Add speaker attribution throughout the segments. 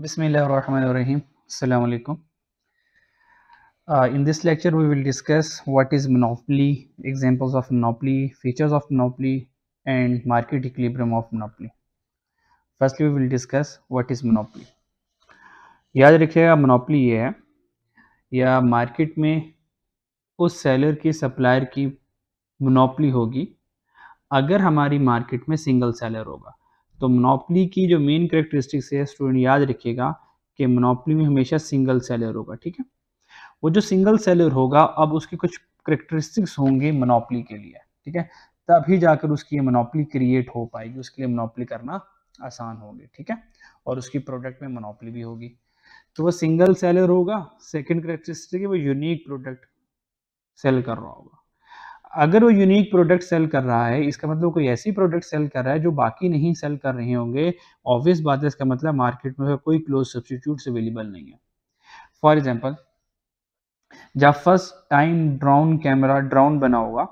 Speaker 1: बिसमीम्समकुम in this lecture we will discuss what is monopoly examples of monopoly features of monopoly and market equilibrium of monopoly firstly we will discuss what is monopoly याद रखिएगा मनोपली ये है या market में उस seller की supplier की मनोपली होगी अगर हमारी मार्केट में सिंगल सेलर होगा तो मोनोपली की जो मेन करेक्टरिस्टिक्स है स्टूडेंट याद रखिएगा कि मोनोपली में हमेशा सिंगल सेलर होगा ठीक है वो जो सिंगल सेलर होगा अब उसके कुछ करेक्टरिस्टिक्स होंगे मोनोपली के लिए ठीक है तभी जाकर उसकी ये मोनोपली क्रिएट हो पाएगी उसके लिए मोनोपली करना आसान होगी ठीक है और उसकी प्रोडक्ट में मोनोपली भी होगी तो वो सिंगल सेलर होगा सेकेंड करेक्टरिस्टिक वो यूनिक प्रोडक्ट सेल कर रहा होगा अगर वो यूनिक प्रोडक्ट सेल कर रहा है इसका मतलब कोई ऐसी प्रोडक्ट सेल कर रहा है जो बाकी नहीं सेल कर रहे होंगे ऑब्वियस बात है इसका मतलब मार्केट में कोई क्लोज सब्सटीट्यूट अवेलेबल नहीं है फॉर एग्जाम्पल जब first time drone camera drone बना होगा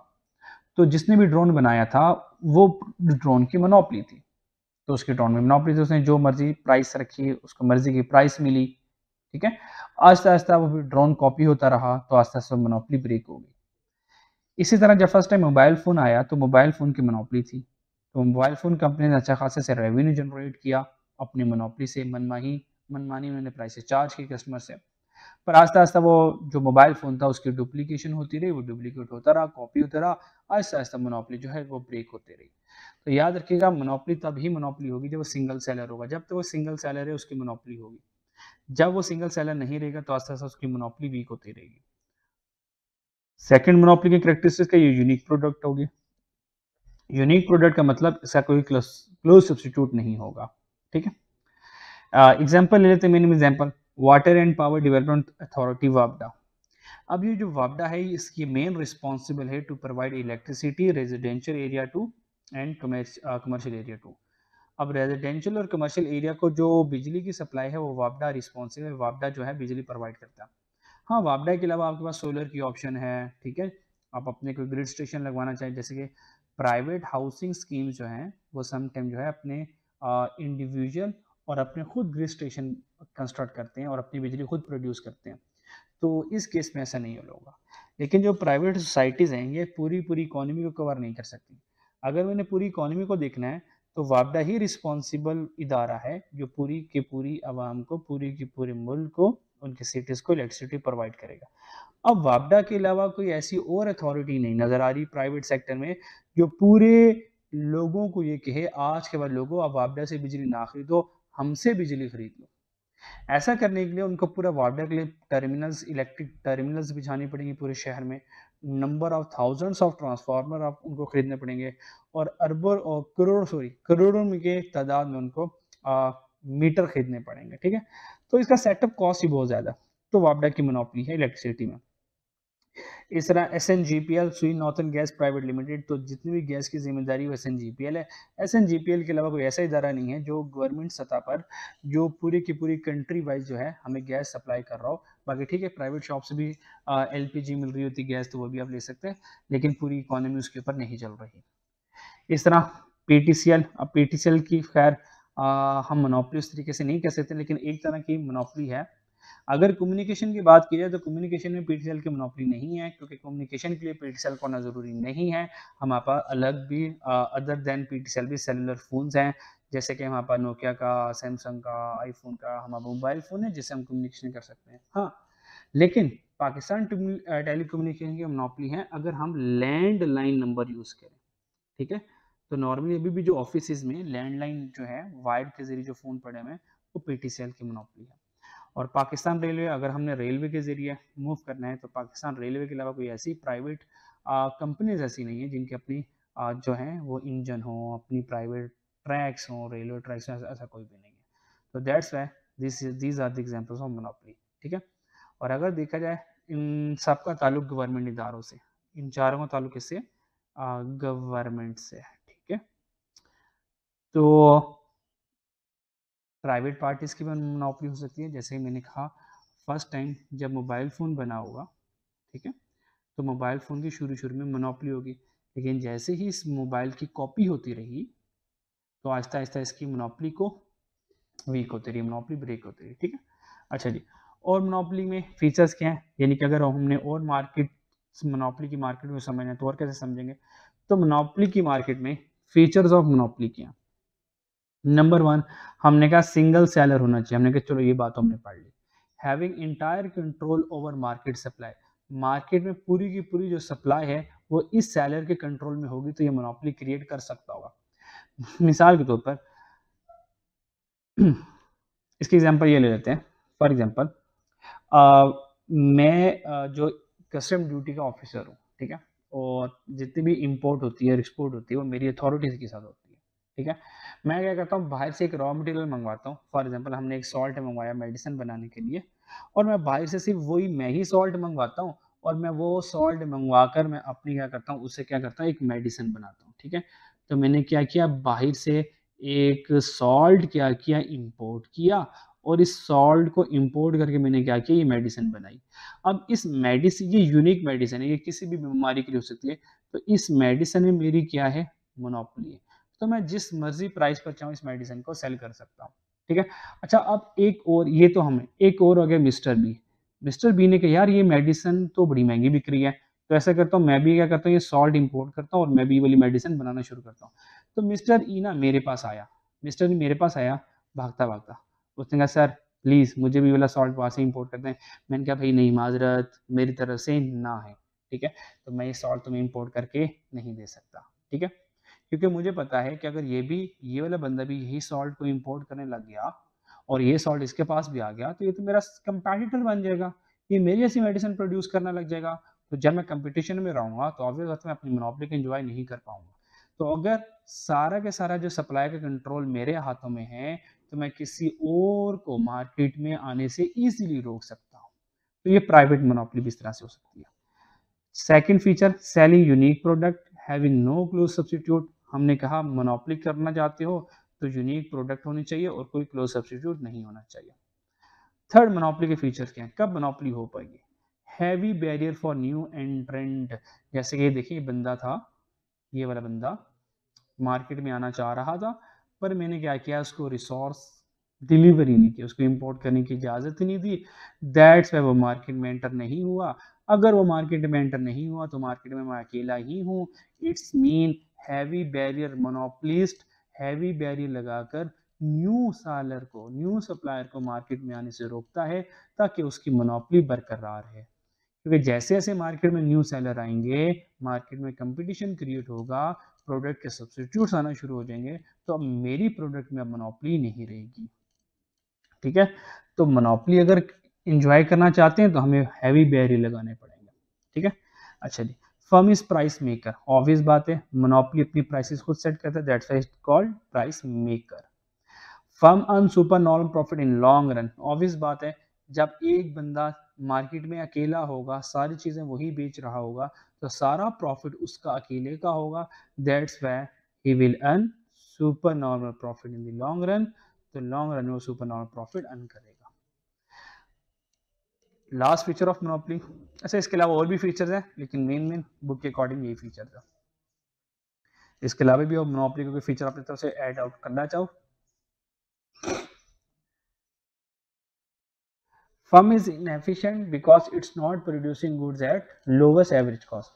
Speaker 1: तो जिसने भी ड्रोन बनाया था वो ड्रोन की मनोपली थी तो उसके ड्रोन में मनोपली थी उसने जो मर्जी प्राइस रखी उसको मर्जी की प्राइस मिली ठीक है आस्ता आस्ता वो ड्रोन कॉपी होता रहा तो आस्ता आस्ता मनोपली ब्रेक हो गई इसी तरह जब फर्स्ट टाइम मोबाइल फ़ोन आया तो मोबाइल फ़ोन की मनोपली थी तो मोबाइल फ़ोन कंपनी ने अच्छा खासा से रेवेन्यू जनरेट किया अपनी मनोपली से मनमाही मनमानी उन्होंने प्राइसेस चार्ज की कस्टमर से पर आस्ता आस्ता वो जो मोबाइल फ़ोन था उसकी डुप्लीकेशन होती रही वो डुप्लीकेट होता रहा कॉपी होता रहा आहिस्ता आहिस्ता मनोपली जो है वो ब्रेक होती रही तो याद रखिएगा मनोपली तब ही मनोपली होगी जब वो सिंगल सेलर होगा जब तक तो वो सिंगल सेलर है उसकी मनोपली होगी जब वो सिंगल सेलर नहीं रहेगा तो आस्ता आस्ता उसकी मोनोपली वीक होती रहेगी सेकेंड मोनोपोली की करेक्टरिस्टिक्स का ये यूनिक प्रोडक्ट होगी यूनिक प्रोडक्ट का मतलब इसका कोई क्लोज सब्सटीट्यूट नहीं होगा ठीक है एग्जाम्पल uh, ले लेते हैं minimum example water and power development authority वापडा अब ये जो वापडा है इसकी मेन रिस्पॉन्सिबल है to provide electricity residential area too and commercial area too अब रेजिडेंशियल और कमर्शियल एरिया को जो बिजली की सप्लाई है वो वापडा रिस्पॉन्सिबल वापडा जो है बिजली प्रोवाइड करता है हाँ वापडा के अलावा आपके पास सोलर की ऑप्शन है ठीक है आप अपने कोई ग्रिड स्टेशन लगवाना चाहें जैसे कि प्राइवेट हाउसिंग स्कीम जो हैं वो सम टाइम जो है अपने इंडिविजुअल और अपने खुद ग्रिड स्टेशन कंस्ट्रक्ट करते हैं और अपनी बिजली खुद प्रोड्यूस करते हैं तो इस केस में ऐसा नहीं होगा लेकिन जो प्राइवेट सोसाइटीज़ हैं ये पूरी पूरी इकोनॉमी को कवर नहीं कर सकती अगर मैंने पूरी इकोनॉमी को देखना है तो वापडा ही रिस्पॉन्सिबल इदारा है जो पूरी के पूरी आवाम को पूरी के पूरे मुल्क को उनके सिटीज़ को इलेक्ट्रिसिटी प्रोवाइड करेगा अब वापडा के अलावा कोई ऐसी और अथॉरिटी नहीं नज़र आ रही प्राइवेट सेक्टर में जो पूरे लोगों को ये कहे आज के बाद लोगों आप वापडा से बिजली ना खरीदो हमसे बिजली खरीद लो ऐसा करने के लिए उनको पूरा वापडा के लिए टर्मिनल्स इलेक्ट्रिक टर्मिनल्स बिछाने पड़ेंगे पूरे शहर में number of thousands of transformer आप उनको खरीदने पड़ेंगे और अरबों और करोड़ सॉरी करोड़ों के तादाद में उनको आ, मीटर खरीदने पड़ेंगे ठीक है तो इसका सेटअप कॉस्ट ही बहुत ज़्यादा तो वापडा की मोनोपली है इलेक्ट्रिसिटी में इस तरह S N G P L Sui northern gas private limited तो जितनी भी गैस की जिम्मेदारी वो S N G P L है S N G P L के अलावा कोई ऐसा इदारा नहीं है जो गवर्नमेंट सतह पर जो पूरी की पूरी कंट्री वाइज जो है हमें गैस सप्लाई कर रहा हो बाकी ठीक है प्राइवेट शॉप से भी एल पी जी मिल रही होती गैस तो वो भी आप ले सकते हैं लेकिन पूरी इकोनॉमी उसके ऊपर नहीं चल रही इस तरह पी टी सी एल अब पी टी सी एल की खैर आ, हम मोनोपली उस तरीके से नहीं कह सकते लेकिन एक तरह की मोनोपली है अगर कम्युनिकेशन की बात की जाए तो कम्युनिकेशन में पीटी सेल की मोनोपली नहीं है क्योंकि कम्युनिकेशन के लिए पीटी सेल को होना ज़रूरी नहीं है हमारे पास अलग भी अदर देन पीटी सेल भी सेलुलर फ़ोन्स हैं जैसे कि हमारे पास नोकिया का सैमसंग का आईफोन का हमारा मोबाइल फ़ोन है जिससे हम कम्युनिकेशन कर सकते हैं हाँ लेकिन पाकिस्तान टेली कम्युनिकेशन की मोनोपली है अगर हम लैंड नंबर यूज़ करें ठीक है तो नॉर्मली अभी भी जो ऑफिस में लैंडलाइन जो है वायर के जरिए जो फ़ोन पड़े हुए हैं वो पी की मोनोपली है और पाकिस्तान रेलवे अगर हमने रेलवे के ज़रिए मूव करना है तो पाकिस्तान रेलवे के अलावा कोई ऐसी प्राइवेट कंपनीज ऐसी नहीं है जिनकी अपनी आ, जो है वो इंजन हो अपनी प्राइवेट ट्रैक्स हो रेलवे ट्रैक्स हो ऐसा कोई भी नहीं है तो that's why this these are the examples of monopoly ठीक है और अगर देखा जाए इन सबका ताल्लुक गवर्नमेंट इदारों से इन चारों का ताल्लुक इससे गवर्नमेंट से है तो प्राइवेट पार्टीज़ की भी मोनोपली हो सकती है जैसे ही मैंने कहा फर्स्ट टाइम जब मोबाइल फ़ोन बना होगा ठीक है तो मोबाइल फ़ोन की शुरू शुरू में मोनोपली होगी लेकिन जैसे ही इस मोबाइल की कॉपी होती रही तो आहिस्ता आहिस्ता इसकी मोनोपली को वीक होती रही मोनोपली ब्रेक होती रही ठीक है अच्छा जी और मोनोपली में फीचर्स क्या हैं यानी कि अगर हमने और मार्केट मोनोपली की मार्केट में समझना है तो और कैसे समझेंगे तो मोनोपली की मार्केट में फीचर्स ऑफ मोनोपली क्या नंबर वन हमने कहा सिंगल सेलर होना चाहिए हमने कहा चलो ये बात हमने पढ़ ली having entire control over market supply market में पूरी की पूरी जो सप्लाई है वो इस सेलर के कंट्रोल में होगी तो ये मोनोपली क्रिएट कर सकता होगा मिसाल के तौर पर इसकी एग्जांपल ये ले लेते हैं फॉर एग्जांपल मैं आ, जो कस्टम ड्यूटी का ऑफिसर हूँ ठीक है और जितनी भी इंपोर्ट होती है एक्सपोर्ट होती है वो मेरी अथॉरिटीज़ के साथ होती है ठीक है मैं क्या करता हूँ बाहर से एक रॉ मटेरियल मंगवाता हूँ फॉर एग्जाम्पल हमने एक सॉल्ट मंगवाया मेडिसिन बनाने के लिए और मैं बाहर से सिर्फ वही मैं ही सॉल्ट मंगवाता हूँ और मैं वो सॉल्ट मंगवा कर मैं अपनी क्या करता हूँ उसे क्या करता हूँ एक मेडिसिन बनाता हूँ ठीक है तो मैंने क्या किया बाहर से एक सॉल्ट क्या किया इम्पोर्ट किया और इस सॉल्ट को इम्पोर्ट करके मैंने क्या किया ये मेडिसिन बनाई अब इस मेडिसिन ये यूनिक मेडिसिन है ये किसी भी बीमारी के लिए हो सकती है तो इस मेडिसिन में मेरी क्या है मोनोपोली है तो मैं जिस मर्जी प्राइस पर चाहूँ इस मेडिसिन को सेल कर सकता हूँ ठीक है अच्छा अब एक और ये तो हमें एक और हो गया मिस्टर बी मिस्टर बी ने कहा यार ये मेडिसिन तो बड़ी महंगी बिक रही है तो ऐसा करता हूँ मैं भी क्या करता हूँ ये सॉल्ट इम्पोर्ट करता हूँ और मैं भी वाली मेडिसिन बनाना शुरू करता हूँ तो मिस्टर ई e ना मेरे पास आया मिस्टर ई e मेरे पास आया भागता भागता उसने कहा सर प्लीज़ मुझे भी वाला सॉल्ट वहाँ से इम्पोर्ट करते हैं मैंने कहा भाई नहीं माजरत मेरी तरफ से ना है ठीक है तो मैं ये सॉल्ट तुम्हें इम्पोर्ट करके नहीं दे सकता ठीक है क्योंकि मुझे पता है कि अगर ये भी ये वाला बंदा भी यही सॉल्ट को इम्पोर्ट करने लग गया और ये सॉल्ट इसके पास भी आ गया तो ये तो मेरा कंपेटिटर बन जाएगा ये मेरी ऐसी मेडिसिन प्रोड्यूस करने लग जाएगा तो जब मैं कंपटीशन में रहूँगा तो ऑब्वियस मैं अपनी मोनोपली को इन्जॉय नहीं कर पाऊंगा तो अगर सारा के सारा जो सप्लाई का कंट्रोल मेरे हाथों में है तो मैं किसी और को मार्केट में आने से इजीली रोक सकता हूँ तो ये प्राइवेट मोनोपली भी इस तरह से हो सकती है second feature selling unique product having no close substitute हमने कहा मोनोपली करना चाहते हो तो यूनिक प्रोडक्ट होने चाहिए और कोई क्लोज सब्सिट्यूट नहीं होना चाहिए थर्ड मोनोपली के फीचर्स क्या हैं कब मोनोपली हो पाएगी heavy barrier for new entrant जैसे कि देखिए बंदा था ये वाला बंदा मार्केट में आना चाह रहा था पर मैंने क्या किया उसको रिसोर्स डिलीवरी नहीं की उसको इंपोर्ट करने की इजाज़त नहीं दी दैट्स वे वो मार्केट में एंटर नहीं हुआ अगर वो मार्केट में एंटर नहीं हुआ तो मार्केट में मैं अकेला ही हूँ it's mean heavy barrier monopolist heavy barrier लगाकर न्यू सालर को न्यू सप्लायर को मार्केट में आने से रोकता है ताकि उसकी मोनोपली बरकरार है क्योंकि जैसे जैसे मार्केट में न्यू सेलर आएंगे मार्केट में कंपटीशन क्रिएट होगा प्रोडक्ट के सब्सिट्यूट आना शुरू हो जाएंगे तो अब मेरी प्रोडक्ट में मोनोपली नहीं रहेगी ठीक है तो मोनोपली अगर इंजॉय करना चाहते हैं तो हमें हैवी बैरी लगाने पड़ेंगे ठीक है अच्छा जी firm is price maker obvious बात है मोनोपली अपनी प्राइसेस खुद सेट करता है that's why called price maker firm earn super norm profit in long run obvious बात है जब एक बंदा मार्केट में अकेला होगा सारी चीज़ें वही बेच रहा होगा तो सारा प्रॉफिट उसका अकेले का होगा that's way he will earn super normal profit in the long run तो लॉन्ग रन में वो सुपर नॉर्मल प्रॉफिट अर्न करेगा लास्ट फीचर ऑफ मोनोपली अच्छा इसके अलावा और भी फीचर्स हैं लेकिन मेन मेन बुक के अकॉर्डिंग यही फीचर था इसके अलावा भी मोनोपली को फीचर अपनी तरफ से एड आउट करना चाहो firm is inefficient because it's not producing goods at lowest average cost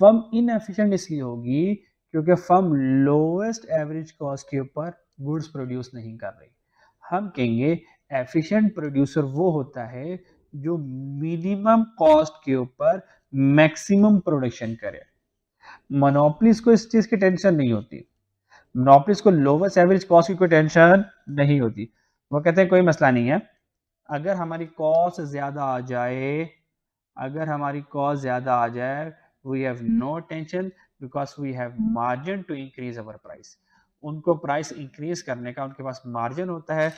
Speaker 1: firm inefficient इसलिए होगी क्योंकि फर्म लोवेस्ट एवरेज कॉस्ट के ऊपर गुड्स प्रोड्यूस नहीं कर रही हम कहेंगे एफिशियंट प्रोड्यूसर वो होता है जो मिनिमम कॉस्ट के ऊपर मैक्सिमम प्रोडक्शन करे मोनोपलिस को इस चीज की टेंशन नहीं होती मोनोपलिस को लोवेस्ट एवरेज कॉस्ट की कोई टेंशन नहीं होती वो कहते हैं कोई मसला नहीं है अगर हमारी कॉस्ट ज्यादा आ जाए अगर हमारी कॉस्ट ज्यादा आ जाए we have no tension because we have margin to increase our price उनको प्राइस इंक्रीज करने का उनके पास मार्जिन होता है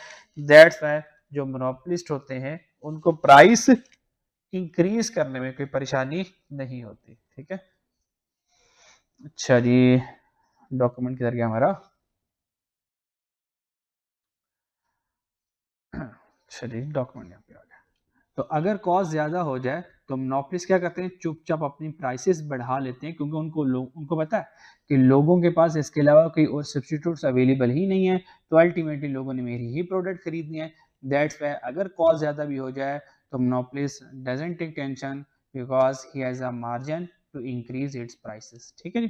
Speaker 1: दैट्स वाई जो मोनोपलिस्ट होते हैं उनको प्राइस इंक्रीज करने में कोई परेशानी नहीं होती ठीक है अच्छा जी डॉक्यूमेंट किधर गया हमारा अच्छा जी डॉक्यूमेंट यहाँ पे आ गया तो अगर कॉस्ट ज़्यादा हो जाए तो मोनोपलिस क्या करते हैं चुपचाप अपनी प्राइसेस बढ़ा लेते हैं क्योंकि उनको लोग उनको पता है कि लोगों के पास इसके अलावा कोई और सब्सिट्यूट अवेलेबल ही नहीं है तो अल्टीमेटली लोगों ने मेरी ही प्रोडक्ट खरीदनी है दैट्स वे अगर कॉस्ट ज़्यादा भी हो जाए तो monopolist doesn't take tension because he has a margin to increase its prices ठीक है जी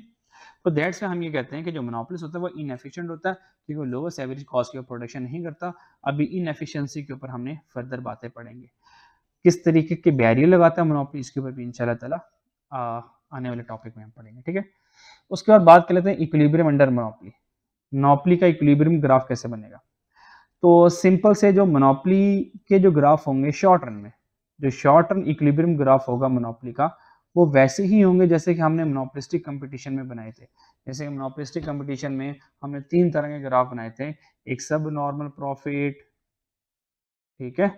Speaker 1: तो दैट्स वे हम ये कहते हैं कि जो मोनोपलिस होता है वो इनएफिशिएंट होता है क्योंकि वो लोवेस्ट एवरेज कॉस्ट के ऊपर प्रोडक्शन नहीं करता अभी इनएफिशिएंसी के ऊपर हमने फर्दर बातें पढ़ेंगे किस तरीके के बैरियर लगाता है मोनोपली इसके ऊपर भी इंशाल्लाह ताला आने वाले टॉपिक में हम पढ़ेंगे ठीक है उसके बाद बात कर लेते हैं इक्विलिब्रियम अंडर मोनोपली मोनोपली का इक्विलिब्रियम ग्राफ कैसे बनेगा तो सिंपल से जो मोनोपली के जो ग्राफ होंगे शॉर्ट रन में जो शॉर्ट रन इक्लिब्रियम ग्राफ होगा मोनोपली का वो वैसे ही होंगे जैसे कि हमने मोनोपलिस्टिक कंपटीशन में बनाए थे जैसे मोनोपलिस्टिक कंपटीशन में हमने तीन तरह के ग्राफ बनाए थे एक सब नॉर्मल प्रॉफिट ठीक है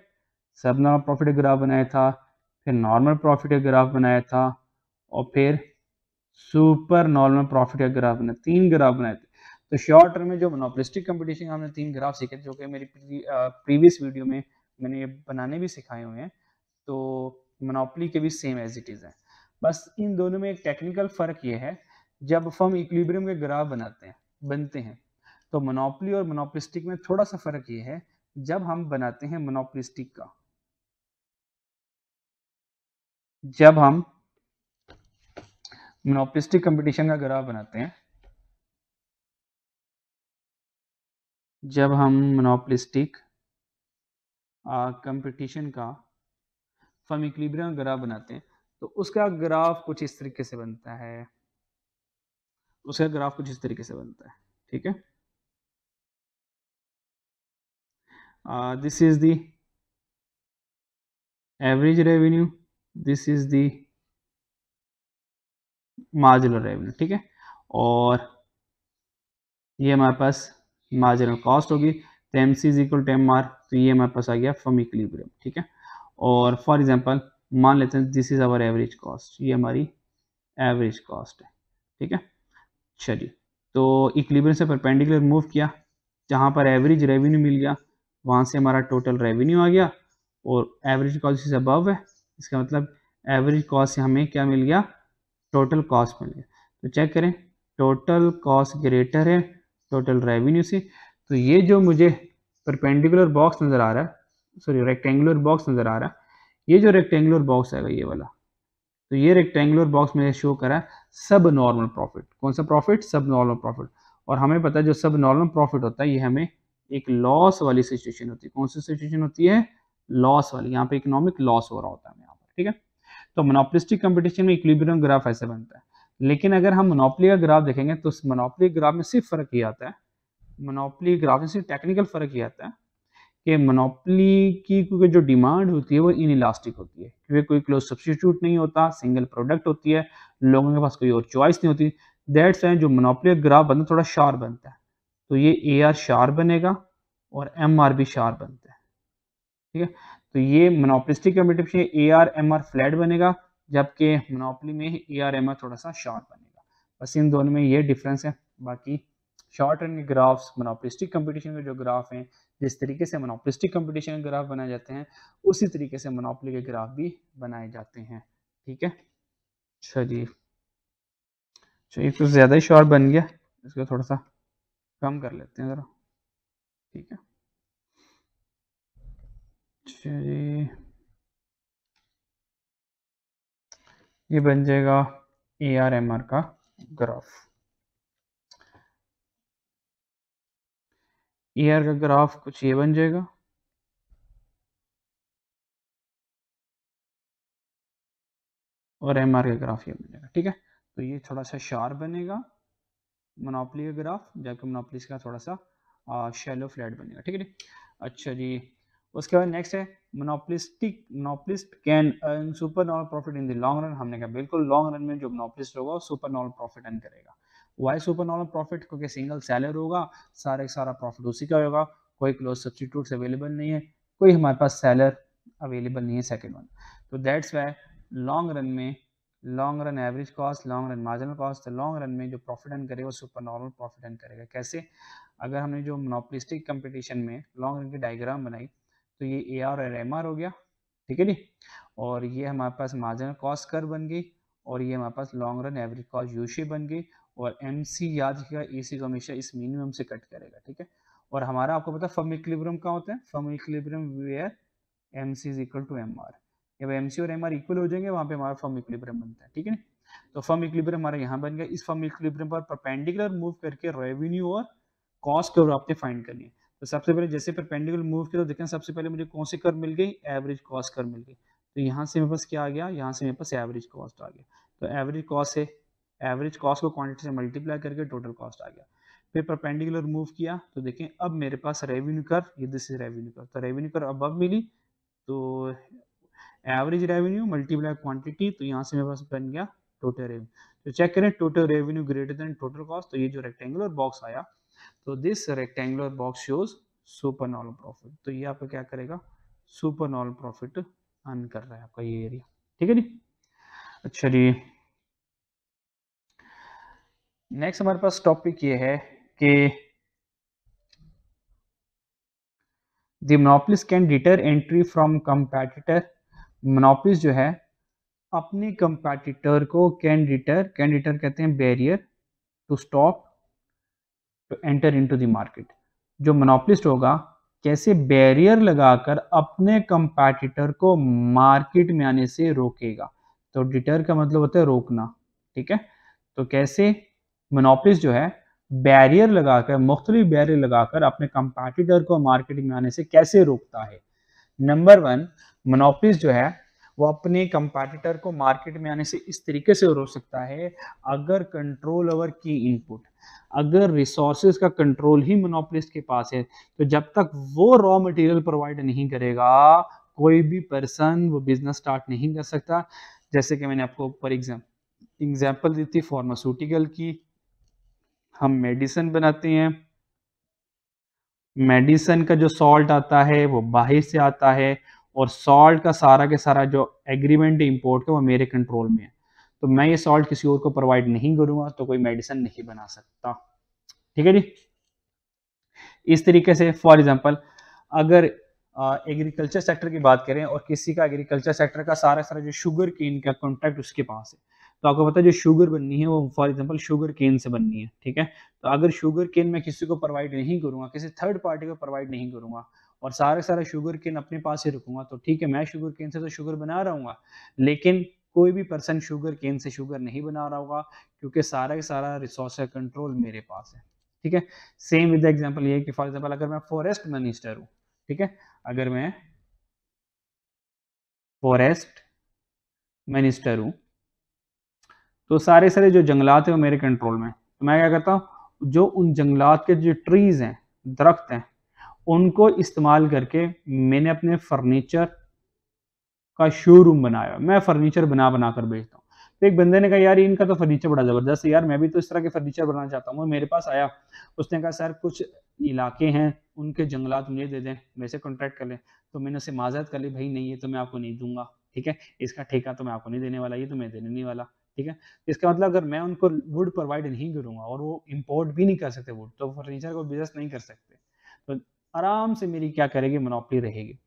Speaker 1: सब नॉर्मल प्रॉफिट ग्राफ बनाया था फिर नॉर्मल प्रॉफिट का ग्राफ बनाया था और फिर सुपर नॉर्मल प्रॉफिट का ग्राफ बनाया तीन ग्राफ बनाए थे तो शॉर्ट टर्म में जो मोनोपलिस्टिक कंपटीशन हमने तीन ग्राफ सीखे जो कि मेरी प्रीवियस वीडियो में मैंने ये बनाने भी सिखाए हुए हैं तो मोनोपली के भी सेम एज इट इज़ है बस इन दोनों में एक टेक्निकल फ़र्क ये है जब फर्म इक्विलिब्रियम के ग्राफ बनाते हैं बनते हैं तो मोनोपली और मोनोपलिस्टिक में थोड़ा सा फ़र्क ये है जब हम बनाते हैं मोनोपलिस्टिक का जब हम मोनोपलिस्टिक कंपटीशन का ग्राफ बनाते हैं जब हम मोनोपलिस्टिक कंपटीशन का फम इक्लिब्रियम ग्राफ बनाते हैं तो उसका ग्राफ कुछ इस तरीके से बनता है उसका ग्राफ कुछ इस तरीके से बनता है ठीक है this is the average revenue this is the marginal revenue ठीक है और ये हमारे पास मार्जिनल कॉस्ट होगी तो M C is equal to M R तो ये हमारे पास आ गया फ्रॉम इक्लिब्रियम ठीक है और फॉर एग्जाम्पल मान लेते हैं this is our average cost ये हमारी एवरेज कॉस्ट है ठीक है चलिए तो इक्लिब्रियम से परपेंडिकुलर मूव किया जहाँ पर एवरेज रेवेन्यू मिल गया वहाँ से हमारा टोटल रेवेन्यू आ गया और एवरेज कॉस्ट इज अबव है इसका मतलब एवरेज कॉस्ट से हमें क्या मिल गया टोटल कॉस्ट मिल गया तो चेक करें टोटल कॉस्ट ग्रेटर है टोटल रेवेन्यू से तो ये जो मुझे परपेंडिकुलर बॉक्स नज़र आ रहा है सॉरी रेक्टेंगुलर बॉक्स नज़र आ रहा है ये जो रेक्टेंगुलर बॉक्स है ये वाला तो ये रेक्टेंगुलर बॉक्स मैंने शो करा है सब नॉर्मल प्रॉफिट कौन सा प्रॉफिट सब नॉर्मल प्रॉफिट और हमें पता है जो सब नॉर्मल प्रॉफिट होता है ये हमें एक लॉस वाली सिचुएशन होती है कौन सी सिचुएशन होती है लॉस वाली यहाँ पे इकोनॉमिक लॉस हो रहा होता है यहाँ पर ठीक है तो मोनोपलिस्टिक कंपटीशन में इक्विलिब्रियम ग्राफ ऐसे बनता है लेकिन अगर हम मोनोपली का ग्राफ देखेंगे तो उस मोनोपली ग्राफ में सिर्फ फर्क ही आता है मोनोपली ग्राफ में सिर्फ टेक्निकल फर्क ही आता है कि मोनोपली की क्योंकि जो डिमांड होती है वो इन इलास्टिक होती है क्योंकि कोई क्लोज सब्सटीट्यूट नहीं होता सिंगल प्रोडक्ट होती है लोगों के पास कोई और चॉइस नहीं होती दैट्स वाई जो मोनोपली ग्राफ बनता है थोड़ा शार्प बनता है तो ये ए आर शार्प बनेगा और एम आर भी शार्प बनता है ठीक है तो ये monopolistic competition A R M R flat बनेगा जबकि मोनोपली में ए आर एम थोड़ा सा शॉर्ट बनेगा बस इन दोनों में ये डिफरेंस है बाकी शॉर्ट रन के ग्राफ्स मोनोपलिस्टिक कंपटीशन के जो ग्राफ हैं जिस तरीके से मोनोपलिस्टिक कंपटीशन के ग्राफ बनाए जाते हैं उसी तरीके से मोनोपली के ग्राफ भी बनाए जाते हैं ठीक है अच्छा जी अच्छा एक तो ज़्यादा ही शॉर्ट बन गया इसको थोड़ा सा कम कर लेते हैं ज़रा ठीक है अच्छा जी ये बन जाएगा ए आर एम आर का ग्राफ ए आर का ग्राफ कुछ ये बन जाएगा और एम आर का ग्राफ ये बन जाएगा ठीक है तो ये थोड़ा सा शार बनेगा मोनोपली का ग्राफ जबकि मोनोपली का थोड़ा सा शेलो फ्लैट बनेगा ठीक है अच्छा जी उसके बाद नेक्स्ट है monopolistic monopolist can earn super normal profit in the long run हमने कहा बिल्कुल लॉन्ग रन में जो मोनोपलिस्ट होगा वो सुपर नॉर्मल प्रॉफिट अर्न करेगा वाई सुपर नॉर्मल प्रॉफिट क्योंकि सिंगल सैलर होगा सारे सारा प्रॉफिट उसी का होगा कोई क्लोज सब्सटीट्यूट अवेलेबल नहीं है कोई हमारे पास सैलर अवेलेबल नहीं है सेकेंड वन तो दैट्स वाई लॉन्ग रन में long run average cost long run marginal cost तो लॉन्ग रन में जो प्रॉफिट अर्न करेगा वो सुपर नॉर्मल प्रॉफिट अर्न करेगा कैसे अगर हमने जो मोनोपलिस्टिक कंपटीशन में लॉन्ग रन की डायग्राम बनाई तो ये ए आर और एम आर हो गया ठीक है जी और ये हमारे पास मार्जिनल कॉस्ट कर बन गई और ये हमारे पास लॉन्ग रन एवरेज कॉस्ट यूशी बन गई और एम सी याद रखिएगा ए सी को हमेशा इस मिनिमम से कट करेगा ठीक है और हमारा आपको पता फर्म इक्लिब्रम कहाँ होता है firm equilibrium where M C is equal to M R जब एम सी और एम आर इक्वल हो जाएंगे वहाँ पे हमारा फर्म इक्लिब्रम बनता है ठीक है तो फर्म इक्लिब्रम हमारा यहाँ बन गया इस फर्म इक्लिब्रम पर परपेंडिकुलर मूव करके रेवेन्यू और कॉस्ट को आपने फाइंड करनी है तो सबसे पहले जैसे परपेंडिकुलर मूव किया तो देखें सबसे पहले मुझे कौन सी कर मिल गई एवरेज कॉस्ट कर मिल गई तो यहाँ से मेरे पास क्या आ गया यहाँ से मेरे पास एवरेज कॉस्ट आ गया तो एवरेज कॉस्ट से एवरेज कॉस्ट को क्वांटिटी से मल्टीप्लाई करके टोटल कॉस्ट आ गया फिर परपेंडिकुलर मूव किया तो देखें अब मेरे पास रेवेन्यू कर ये दिस इज रेवेन्यू कर तो रेवेन्यू कर अब मिली तो एवरेज रेवेन्यू मल्टीप्लाई क्वान्टिटी तो यहाँ से मेरे पास बन गया टोटल रेवेन्यू तो चेक करें total revenue greater than total cost तो ये जो रेक्टेंगुलर बॉक्स आया तो this rectangular box shows super normal profit तो ये आपका क्या करेगा सुपर नॉल प्रॉफिट अर्न कर रहा है आपका ये एरिया ठीक है नी अच्छा जी नेक्स्ट हमारे पास टॉपिक ये है कि the monopolist can deter entry from competitor monopolist जो है अपने कंपेटिटर को कैन डिटर कैन डिटर कहते हैं barrier to stop to enter into market जो मोनोपलिस्ट होगा कैसे बैरियर लगाकर अपने कंपेटिटर को मार्केट में आने से रोकेगा तो डिटर का मतलब होता है रोकना ठीक है तो कैसे मोनोपलिस जो है बैरियर लगाकर मुख्तलि बैरियर लगाकर अपने कंपेटिटर को मार्केट में आने से कैसे रोकता है नंबर वन मोनोपलिस जो है वो अपने कंपेटिटर को मार्केट में आने से इस तरीके से रोक सकता है अगर कंट्रोल ओवर की इनपुट अगर रिसोर्स का कंट्रोल ही मोनोपलिस्ट के पास है तो जब तक वो रॉ मटेरियल प्रोवाइड नहीं करेगा कोई भी पर्सन वो बिजनेस स्टार्ट नहीं कर सकता जैसे कि मैंने आपको फॉर एग्जाम्पल एग्जाम्पल दी थी फार्मास्यूटिकल की हम मेडिसिन बनाते हैं मेडिसिन का जो सॉल्ट आता है वो बाहर से आता है और सॉल्ट का सारा के सारा जो एग्रीमेंट इंपोर्ट का वो मेरे कंट्रोल में है तो मैं ये सॉल्ट किसी और को प्रोवाइड नहीं करूंगा तो कोई मेडिसिन नहीं बना सकता ठीक है जी इस तरीके से फॉर एग्जाम्पल अगर एग्रीकल्चर सेक्टर की बात करें और किसी का एग्रीकल्चर सेक्टर का सारा सारा जो शुगर केन का कॉन्ट्रैक्ट उसके पास है तो आपको पता है जो शुगर बननी है वो फॉर एग्जांपल शुगर केन से बननी है ठीक है तो अगर शुगर केन मैं किसी को प्रोवाइड नहीं करूंगा किसी थर्ड पार्टी को प्रोवाइड नहीं करूंगा और सारा सारा शुगर केन अपने पास ही रुकूंगा तो ठीक है मैं शुगर केन से तो शुगर बना रहा लेकिन कोई भी पर्सन शुगर केन से शुगर नहीं बना रहा होगा क्योंकि सारा का सारा रिसोर्स का कंट्रोल मेरे पास है ठीक है सेम विद एग्जांपल ये कि फॉर एग्जांपल अगर मैं फॉरेस्ट मिनिस्टर हूँ ठीक है अगर मैं फॉरेस्ट मिनिस्टर हूँ तो सारे सारे जो जंगलात है वो मेरे कंट्रोल में तो मैं क्या करता हूँ जो उन जंगलात के जो ट्रीज हैं दरख्त हैं उनको इस्तेमाल करके मैंने अपने फर्नीचर का शोरूम बनाया मैं फर्नीचर बना बना कर बेचता हूँ तो एक बंदे ने कहा यार इनका तो फर्नीचर बड़ा ज़बरदस्त है यार मैं भी तो इस तरह के फर्नीचर बनाना चाहता हूँ मेरे पास आया उसने कहा सर कुछ इलाके हैं उनके जंगलात मुझे दे दें मेरे से कॉन्ट्रैक्ट कर लें तो मैंने उसे माजरत कर ली भाई नहीं है तो मैं आपको नहीं दूंगा ठीक है इसका ठेका तो मैं आपको नहीं देने वाला ये तो मैं देने नहीं वाला ठीक है इसका मतलब अगर मैं उनको वुड प्रोवाइड नहीं करूंगा और वो इम्पोर्ट भी नहीं कर सकते वुड तो फर्नीचर को बिजनेस नहीं कर सकते तो आराम से मेरी क्या करेगी मोनोपली रहेगी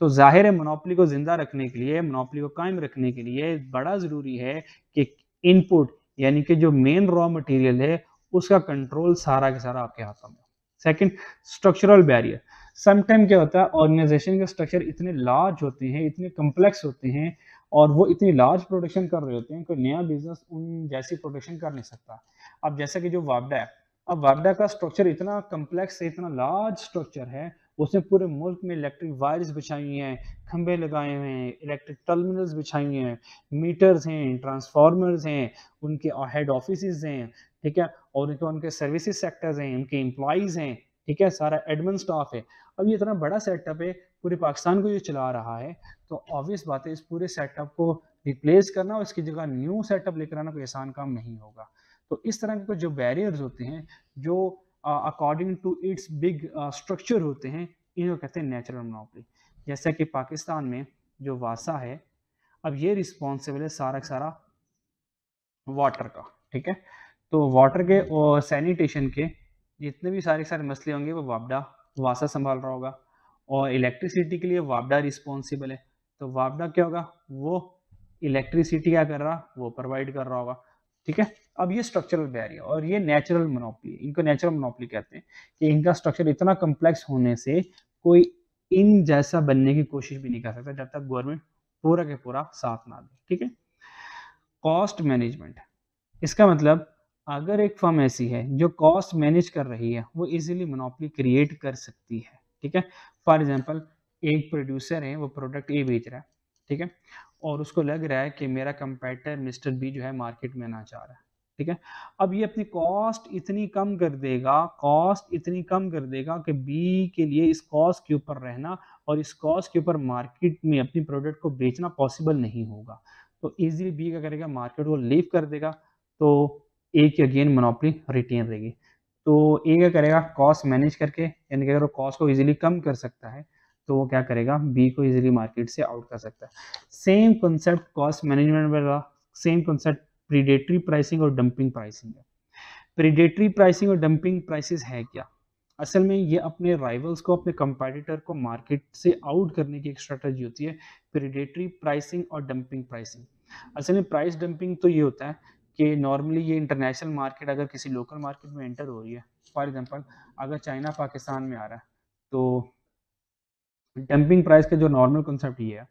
Speaker 1: तो जाहिर है मोनोपली को जिंदा रखने के लिए मोनोपली को कायम रखने के लिए बड़ा ज़रूरी है कि इनपुट यानी कि जो मेन रॉ मटेरियल है उसका कंट्रोल सारा के सारा आपके हाथों में सेकंड स्ट्रक्चरल बैरियर समटाइम क्या होता है ऑर्गेनाइजेशन के स्ट्रक्चर इतने लार्ज होते हैं इतने कम्प्लेक्स होते हैं और वो इतनी लार्ज प्रोडक्शन कर रहे होते हैं कि नया बिजनेस उन जैसी प्रोडक्शन कर नहीं सकता अब जैसा कि जो वापडा है अब वापडा का स्ट्रक्चर इतना कम्प्लेक्स है इतना लार्ज स्ट्रक्चर है उसने पूरे मुल्क में इलेक्ट्रिक वायर्स बिछाई हैं खंभे लगाए हुए हैं इलेक्ट्रिक टर्मिनल्स बिछाई हैं मीटर्स हैं ट्रांसफार्मर्स हैं उनके हेड ऑफिस हैं ठीक है और उनके उनके सर्विस सेक्टर्स हैं उनके एम्प्लॉज हैं ठीक है सारा एडमिन स्टाफ है अब ये इतना बड़ा सेटअप है पूरे पाकिस्तान को ये चला रहा है तो ऑब्वियस बात है इस पूरे सेटअप को रिप्लेस करना और इसकी जगह न्यू सेटअप लेकर आना कोई आसान काम नहीं होगा तो इस तरह के जो बैरियर्स होते हैं जो according to its big structure होते हैं इनको कहते हैं नेचुरल मोनोपोली जैसा कि पाकिस्तान में जो वासा है अब ये रिस्पॉन्सिबल है सारा का सारा वाटर का ठीक है तो वाटर के और सैनिटेशन के जितने भी सारे सारे मसले होंगे वो वापडा वासा संभाल रहा होगा और इलेक्ट्रिसिटी के लिए वापडा रिस्पॉन्सिबल है तो वापडा क्या होगा वो इलेक्ट्रिसिटी क्या कर रहा वो प्रोवाइड कर रहा होगा ठीक है अब ये स्ट्रक्चरल बैरियर और ये नेचुरल मोनोपली इनको नेचुरल मोनोपली कहते हैं कि इनका स्ट्रक्चर इतना कम्प्लेक्स होने से कोई इन जैसा बनने की कोशिश भी नहीं कर सकता जब तक गवर्नमेंट पूरा के पूरा साथ ना दे ठीक है कॉस्ट मैनेजमेंट इसका मतलब अगर एक फर्म ऐसी है जो कॉस्ट मैनेज कर रही है वो इजीली मोनोपली क्रिएट कर सकती है ठीक है फॉर एग्जांपल एक प्रोड्यूसर है वो प्रोडक्ट ए बेच रहा है ठीक है और उसको लग रहा है कि मेरा कंपेटर मिस्टर बी जो है मार्केट में आना चाह रहा है ठीक है अब ये अपनी कॉस्ट इतनी कम कर देगा कॉस्ट इतनी कम कर देगा कि बी के लिए इस कॉस्ट के ऊपर रहना और इस कॉस्ट के ऊपर मार्केट में अपनी प्रोडक्ट को बेचना पॉसिबल नहीं होगा तो इजीली बी क्या करेगा मार्केट को लीव कर देगा तो ए की अगेन मोनोपली रिटेन रहेगी तो ए क्या करेगा कॉस्ट मैनेज करके यानी कि अगर वो कॉस्ट को इजीली कम कर सकता है तो वो क्या करेगा बी को इजीली मार्केट से आउट कर सकता है सेम कॉन्सेप्ट कॉस्ट मैनेजमेंट वाला सेम कॉन्सेप्ट प्रीडेटरी प्राइसिंग और डंपिंग प्राइसिंग है प्रीडेटरी प्राइसिंग और डंपिंग प्राइसेस है क्या असल में ये अपने राइवल्स को अपने कंपेटिटर को मार्केट से आउट करने की एक स्ट्रेटजी होती है प्रीडेटरी प्राइसिंग और डंपिंग प्राइसिंग असल में प्राइस डंपिंग तो ये होता है कि नॉर्मली ये इंटरनेशनल मार्केट अगर किसी लोकल मार्केट में एंटर हो रही है फॉर एग्जाम्पल अगर चाइना पाकिस्तान में आ रहा है तो डंपिंग प्राइस का जो नॉर्मल कॉन्सेप्ट ये है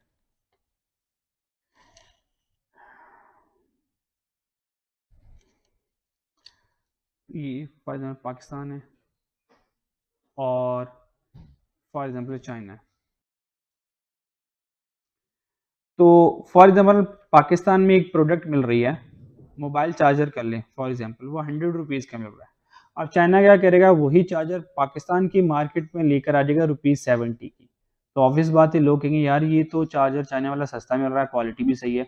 Speaker 1: ये फॉर एग्ज़ाम्पल पाकिस्तान है और फॉर एग्ज़ाम्पल चाइना है तो फॉर एग्ज़ाम्पल पाकिस्तान में एक प्रोडक्ट मिल रही है मोबाइल चार्जर कर लें फॉर एग्ज़ाम्पल वो हंड्रेड रुपीज़ का मिल रहा है अब चाइना क्या करेगा वही चार्जर पाकिस्तान की मार्केट में लेकर आ जाएगा रुपीज़ सेवेंटी की तो ऑब्वियस बात है लोग कहेंगे यार ये तो चार्जर चाइना वाला सस्ता मिल रहा है क्वालिटी भी सही है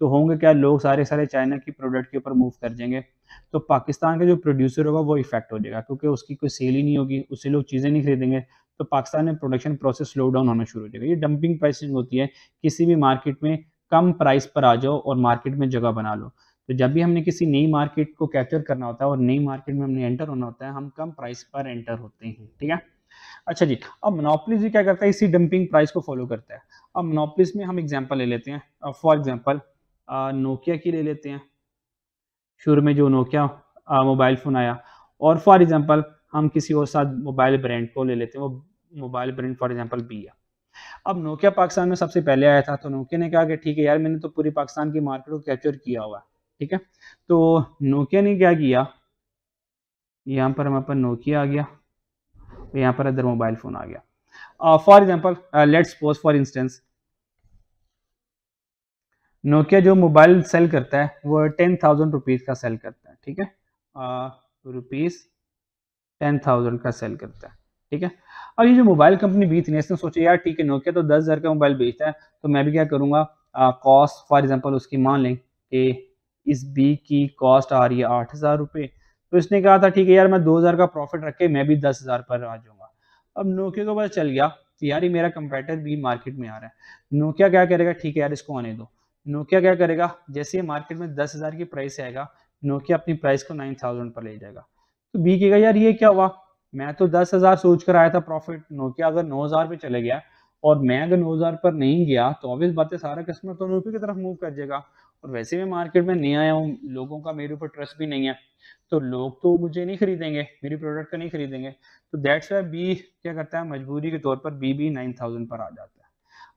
Speaker 1: तो होंगे क्या लोग सारे सारे चाइना की प्रोडक्ट के ऊपर मूव कर जाएंगे तो पाकिस्तान का जो प्रोड्यूसर होगा वो इफेक्ट हो जाएगा क्योंकि उसकी कोई सेल ही नहीं होगी उससे लोग चीज़ें नहीं खरीदेंगे तो पाकिस्तान में प्रोडक्शन प्रोसेस स्लो डाउन होना शुरू हो जाएगा ये डंपिंग प्राइसिंग होती है किसी भी मार्केट में कम प्राइस पर आ जाओ और मार्केट में जगह बना लो तो जब भी हमने किसी नई मार्केट को कैप्चर करना होता है और नई मार्केट में हमने एंटर होना होता है हम कम प्राइस पर एंटर होते हैं ठीक है अच्छा जी अब मोनोपलीज भी क्या करता है इसी डंपिंग प्राइस को फॉलो करता है अब मोनोपलीज में हम एग्जाम्पल ले लेते हैं फॉर एग्जाम्पल नोकिया की ले लेते हैं शुरू में जो नोकिया मोबाइल फ़ोन आया और फॉर एग्ज़ाम्पल हम किसी और साथ मोबाइल ब्रांड को ले लेते हैं वो मोबाइल ब्रांड फॉर एग्ज़ाम्पल बिया अब नोकिया पाकिस्तान में सबसे पहले आया था तो नोकिया ने कहा कि ठीक है यार मैंने तो पूरी पाकिस्तान की मार्केट को कैप्चर किया हुआ ठीक है तो नोकिया ने क्या किया यहाँ पर हमारे पास नोकिया आ गया यहाँ पर अदर मोबाइल फ़ोन आ गया for example let's pose for instance Nokia जो मोबाइल सेल करता है वो टेन थाउजेंड रुपीज़ का सेल करता है ठीक है रुपीज़ टेन थाउजेंड का सेल करता है ठीक है अब ये जो मोबाइल कंपनी बीच ने इसने सोचा यार ठीक है नोकिया तो दस हज़ार का मोबाइल बेचता है तो मैं भी क्या करूँगा कॉस्ट फॉर एग्जांपल उसकी मान लें कि इस बी की कॉस्ट आ रही है आठ हज़ार रुपये तो इसने कहा था ठीक है यार मैं दो हज़ार का प्रॉफिट रख के मैं भी दस हज़ार पर आ जाऊँगा अब नोकिया को पता चल गया कि यार ये मेरा कंपेटर भी मार्केट में आ रहा है नोकिया क्या करेगा ठीक है यार इसको आने दो नोकिया क्या करेगा जैसे मार्केट में दस हज़ार की प्राइस आएगा नोकिया अपनी प्राइस को नाइन थाउजेंड पर ले जाएगा तो बी कहेगा यार ये क्या हुआ मैं तो दस हज़ार सोच कर आया था प्रॉफिट नोकिया अगर नौ हज़ार पे चले गया और मैं अगर नौ हज़ार पर नहीं गया तो ऑब्वियस बात है सारा कस्टमर तो नोकिया की तरफ मूव कर जाएगा और वैसे मैं मार्केट में नहीं आया हूँ लोगों का मेरे ऊपर ट्रस्ट भी नहीं है तो लोग तो मुझे नहीं खरीदेंगे मेरी प्रोडक्ट का नहीं खरीदेंगे तो दैट्स वाई बी क्या करता है मजबूरी के तौर पर बी भी नाइन थाउजेंड पर आ जाता है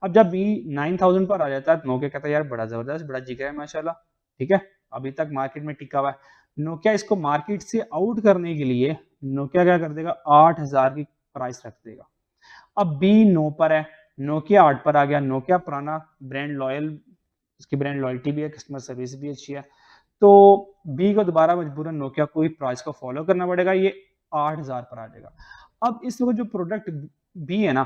Speaker 1: अब जब बी नाइन थाउजेंड पर आ जाता है तो नोकिया कहता है यार बड़ा जबरदस्त बड़ा जिगर है माशाला ठीक है अभी तक मार्केट में टिका हुआ है नोकिया इसको मार्केट से आउट करने के लिए नोकिया क्या कर देगा आठ हजार की प्राइस रख देगा अब बी नो पर है नोकिया आठ पर आ गया नोकिया पुराना ब्रांड लॉयल उसकी ब्रांड लॉयल्टी भी है कस्टमर सर्विस भी अच्छी है तो बी को दोबारा मजबूरन नोकिया को ही प्राइस को फॉलो करना पड़ेगा ये आठ हजार पर आ जाएगा अब इस वक्त जो प्रोडक्ट बी है ना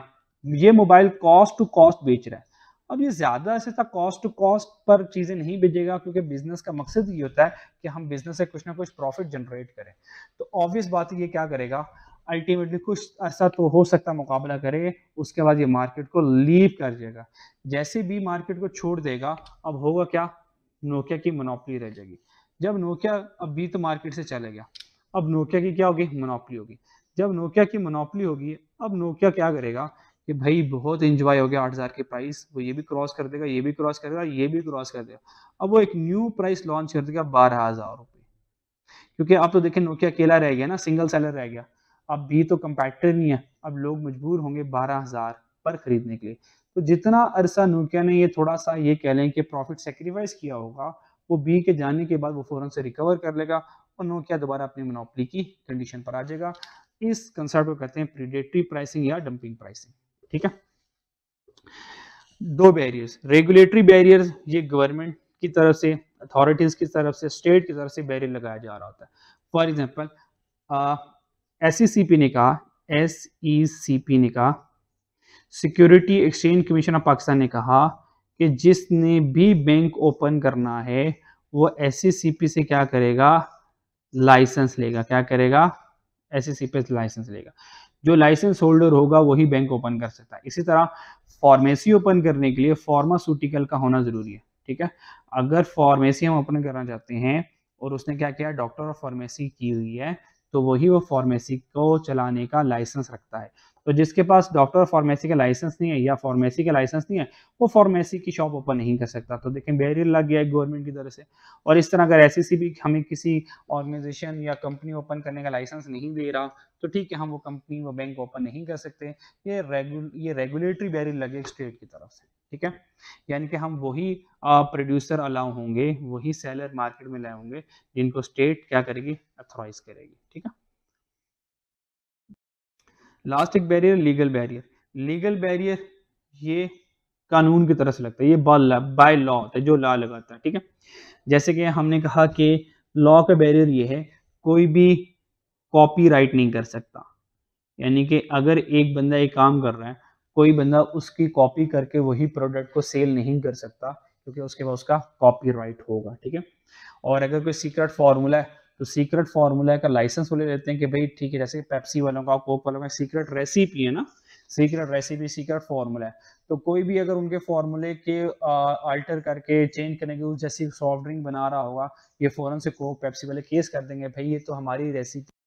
Speaker 1: ये मोबाइल कॉस्ट टू कॉस्ट बेच रहा है अब ये ज़्यादा से ज़्यादा कॉस्ट टू कॉस्ट पर चीज़ें नहीं बेचेगा क्योंकि बिजनेस का मकसद ये होता है कि हम बिजनेस से कुछ ना कुछ प्रॉफिट जनरेट करें तो ऑब्वियस बात ये क्या करेगा अल्टीमेटली कुछ ऐसा तो हो सकता मुकाबला करे उसके बाद ये मार्केट को लीव कर देगा जैसे भी मार्केट को छोड़ देगा अब होगा क्या नोकिया की मोनोपली रह जाएगी जब नोकिया अब भी तो मार्केट से चले गया अब नोकिया की क्या होगी मोनोपली होगी जब नोकिया की मोनोपली होगी अब नोकिया क्या करेगा कि भाई बहुत इंजॉय हो गया आठ हज़ार के प्राइस वो ये भी क्रॉस कर देगा ये भी क्रॉस कर देगा ये भी क्रॉस कर देगा अब वो एक न्यू प्राइस लॉन्च कर देगा बारह हज़ार रुपये क्योंकि आप तो देखें नोकिया अकेला रह गया ना सिंगल सेलर रह गया अब भी तो कंपेटर नहीं है अब लोग मजबूर होंगे बारह हज़ार पर ख़रीदने के लिए तो जितना अरसा नोकिया ने ये थोड़ा सा ये कह लें कि प्रॉफिट सेक्रीफाइस किया होगा वो बी के जाने के बाद वो फ़ौरन से रिकवर कर लेगा और नोकिया दोबारा अपनी मोनोपली की कंडीशन पर आ जाएगा इस कंसर्ट को कहते हैं प्रीडेटरी प्राइसिंग या डंपिंग प्राइसिंग ठीक है दो बैरियर्स रेगुलेटरी बैरियर्स ये गवर्नमेंट की तरफ से अथॉरिटीज की तरफ से स्टेट की तरफ से बैरियर लगाया जा रहा होता है फॉर एग्जाम्पल एस सी ने कहा एस e ने कहा security exchange commission of Pakistan ने कहा कि जिसने भी बैंक ओपन करना है वो एस e से क्या करेगा लाइसेंस लेगा क्या करेगा एस e से लाइसेंस लेगा जो लाइसेंस होल्डर होगा वही बैंक ओपन कर सकता है इसी तरह फार्मेसी ओपन करने के लिए फार्मास्यूटिकल का होना ज़रूरी है ठीक है अगर फार्मेसी हम ओपन करना चाहते हैं और उसने क्या किया डॉक्टर ऑफ फार्मेसी की हुई है तो वही वो फार्मेसी को चलाने का लाइसेंस रखता है तो जिसके पास डॉक्टर फार्मेसी का लाइसेंस नहीं है या फार्मेसी का लाइसेंस नहीं है वो फार्मेसी की शॉप ओपन नहीं कर सकता तो देखें बैरियर लग गया है गवर्नमेंट की तरफ से और इस तरह अगर एस e भी हमें किसी ऑर्गेनाइजेशन या कंपनी ओपन करने का लाइसेंस नहीं दे रहा तो ठीक है हम वो कंपनी वो बैंक ओपन नहीं कर सकते ये रेगुल ये रेगुलेटरी बैरियर लगे स्टेट की तरफ से ठीक है यानी कि हम वही प्रोड्यूसर अलाउ होंगे वही सेलर मार्केट में लाए होंगे जिनको स्टेट क्या करेगी अथोराइज करेगी ठीक है लास्ट एक barrier legal barrier legal barrier ये कानून की तरह से लगता है ये बाय लॉ होता है जो लॉ लगाता है ठीक है जैसे कि हमने कहा कि लॉ का बैरियर ये है कोई भी कॉपीराइट नहीं कर सकता यानी कि अगर एक बंदा एक काम कर रहा है कोई बंदा उसकी कॉपी करके वही प्रोडक्ट को सेल नहीं कर सकता क्योंकि उसके पास उसका कॉपीराइट होगा ठीक है और अगर कोई सीक्रेट फार्मूला है तो सीक्रेट फार्मूला का लाइसेंस वो ले लेते हैं कि भाई ठीक है जैसे पेप्सी वालों का कोक वालों का सीक्रेट रेसिपी है ना सीक्रेट रेसिपी सीक्रेट फार्मूला है तो कोई भी अगर उनके फार्मूले के अल्टर करके चेंज करने के जैसी सॉफ्ट ड्रिंक बना रहा होगा ये फ़ौरन से कोक पेप्सी वाले केस कर देंगे भाई ये तो हमारी रेसिपी